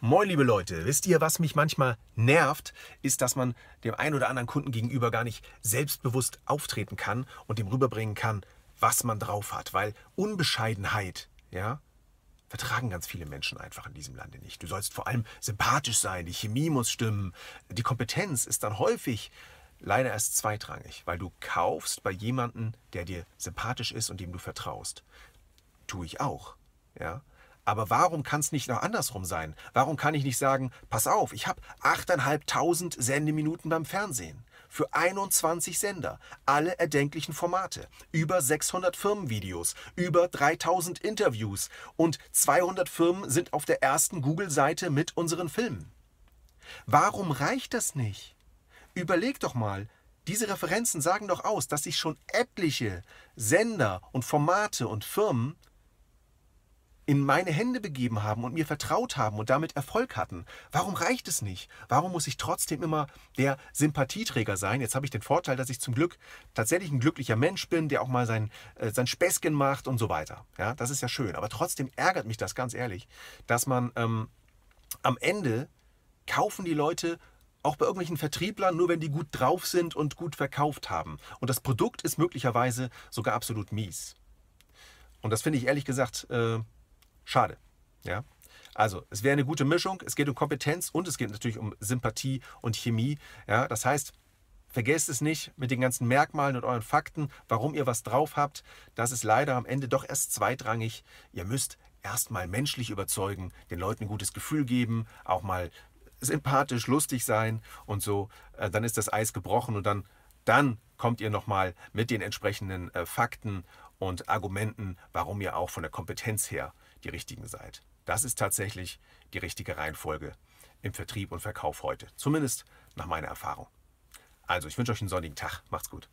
Moin, liebe Leute. Wisst ihr, was mich manchmal nervt, ist, dass man dem einen oder anderen Kunden gegenüber gar nicht selbstbewusst auftreten kann und dem rüberbringen kann, was man drauf hat. Weil Unbescheidenheit, ja, vertragen ganz viele Menschen einfach in diesem Lande nicht. Du sollst vor allem sympathisch sein, die Chemie muss stimmen. Die Kompetenz ist dann häufig leider erst zweitrangig, weil du kaufst bei jemandem, der dir sympathisch ist und dem du vertraust. Tue ich auch, ja. Aber warum kann es nicht noch andersrum sein? Warum kann ich nicht sagen, pass auf, ich habe 8.500 Sendeminuten beim Fernsehen für 21 Sender, alle erdenklichen Formate, über 600 Firmenvideos, über 3000 Interviews und 200 Firmen sind auf der ersten Google-Seite mit unseren Filmen. Warum reicht das nicht? Überleg doch mal, diese Referenzen sagen doch aus, dass sich schon etliche Sender und Formate und Firmen in meine Hände begeben haben und mir vertraut haben und damit Erfolg hatten. Warum reicht es nicht? Warum muss ich trotzdem immer der Sympathieträger sein? Jetzt habe ich den Vorteil, dass ich zum Glück tatsächlich ein glücklicher Mensch bin, der auch mal sein, äh, sein Späßchen macht und so weiter. Ja, das ist ja schön. Aber trotzdem ärgert mich das ganz ehrlich, dass man ähm, am Ende kaufen die Leute auch bei irgendwelchen Vertrieblern, nur wenn die gut drauf sind und gut verkauft haben. Und das Produkt ist möglicherweise sogar absolut mies. Und das finde ich ehrlich gesagt äh, Schade. Ja? Also, es wäre eine gute Mischung. Es geht um Kompetenz und es geht natürlich um Sympathie und Chemie. Ja? Das heißt, vergesst es nicht mit den ganzen Merkmalen und euren Fakten, warum ihr was drauf habt. Das ist leider am Ende doch erst zweitrangig. Ihr müsst erstmal menschlich überzeugen, den Leuten ein gutes Gefühl geben, auch mal sympathisch, lustig sein und so. Äh, dann ist das Eis gebrochen und dann, dann kommt ihr nochmal mit den entsprechenden äh, Fakten und Argumenten, warum ihr auch von der Kompetenz her die richtigen seid. Das ist tatsächlich die richtige Reihenfolge im Vertrieb und Verkauf heute. Zumindest nach meiner Erfahrung. Also, ich wünsche euch einen sonnigen Tag. Macht's gut.